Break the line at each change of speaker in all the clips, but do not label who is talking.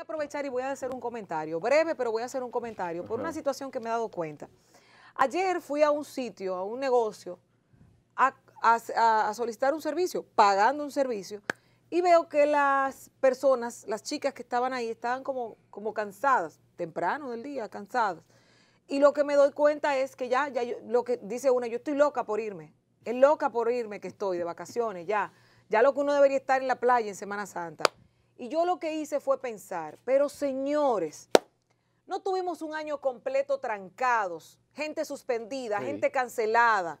aprovechar y voy a hacer un comentario, breve, pero voy a hacer un comentario, por una situación que me he dado cuenta. Ayer fui a un sitio, a un negocio, a, solicitar un servicio, pagando un servicio, y veo que las personas, las chicas que estaban ahí, estaban como, como cansadas, temprano del día, cansadas. Y lo que me doy cuenta es que ya, ya lo que dice una, yo estoy loca por irme, es loca por irme que estoy de vacaciones, ya. Ya lo que uno debería estar en la playa en Semana Santa. Y yo lo que hice fue pensar, pero señores, no tuvimos un año completo trancados, gente suspendida, gente cancelada.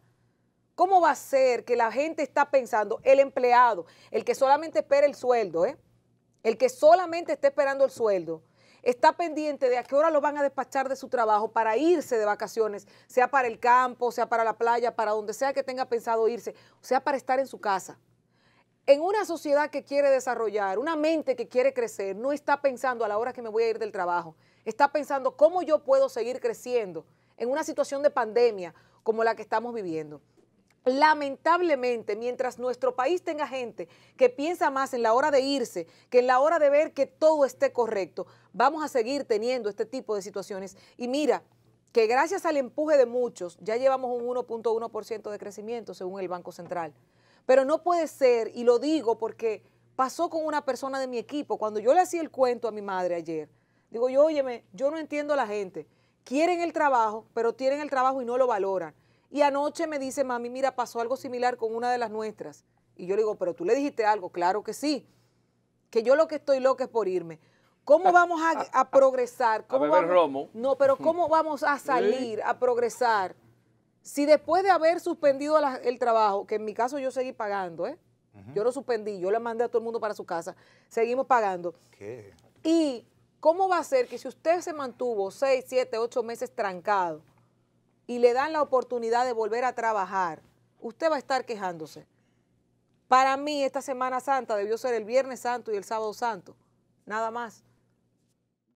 ¿Cómo va a ser que la gente está pensando, el empleado, el que solamente espera el sueldo, ¿eh? el que solamente está esperando el sueldo, está pendiente de a qué hora lo van a despachar de su trabajo para irse de vacaciones, sea para el campo, sea para la playa, para donde sea que tenga pensado irse, sea para estar en su casa en una sociedad que quiere desarrollar, una mente que quiere crecer, no está pensando a la hora que me voy a ir del trabajo, está pensando cómo yo puedo seguir creciendo en una situación de pandemia como la que estamos viviendo. Lamentablemente, mientras nuestro país tenga gente que piensa más en la hora de irse que en la hora de ver que todo esté correcto, vamos a seguir teniendo este tipo de situaciones. Y mira, que gracias al empuje de muchos, ya llevamos un 1.1% de crecimiento según el Banco Central. Pero no puede ser, y lo digo porque pasó con una persona de mi equipo, cuando yo le hacía el cuento a mi madre ayer, digo yo, óyeme, yo no entiendo a la gente, quieren el trabajo, pero tienen el trabajo y no lo valoran. Y anoche me dice, mami, mira, pasó algo similar con una de las nuestras. Y yo le digo, pero tú le dijiste algo, claro que sí, que yo lo que estoy loca es por irme. ¿Cómo ah, vamos a, ah, progresar? ¿Cómo a beber romo. No, pero ¿cómo vamos a salir a progresar? Si después de haber suspendido el trabajo, que en mi caso yo seguí pagando, ¿eh? Yo lo suspendí, yo le mandé a todo el mundo para su casa, seguimos pagando. ¿Qué? ¿Y cómo va a ser que si usted se mantuvo seis, siete, ocho meses trancado y le dan la oportunidad de volver a trabajar, usted va a estar quejándose? Para mí esta Semana Santa debió ser el Viernes Santo y el Sábado Santo, nada más.